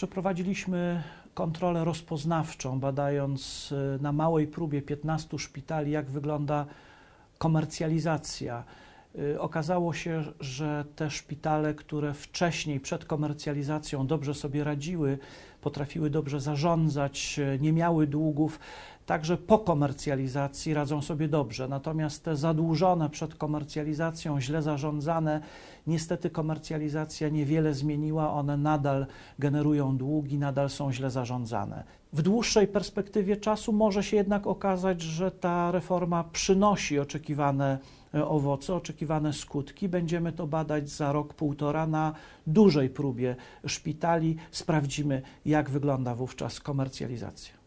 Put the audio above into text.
Przeprowadziliśmy kontrolę rozpoznawczą, badając y, na małej próbie 15 szpitali, jak wygląda komercjalizacja. Y, okazało się, że te szpitale, które wcześniej przed komercjalizacją dobrze sobie radziły, potrafiły dobrze zarządzać, y, nie miały długów, także po komercjalizacji radzą sobie dobrze. Natomiast te zadłużone przed komercjalizacją, źle zarządzane, niestety komercjalizacja niewiele zmieniła, one nadal generują długi, nadal są źle zarządzane. W dłuższej perspektywie czasu może się jednak okazać, że ta reforma przynosi oczekiwane e, owoce, oczekiwane skutki. Będziemy to badać za rok, półtora na dużej próbie szpitali. Sprawdzimy, jak wygląda wówczas komercjalizacja.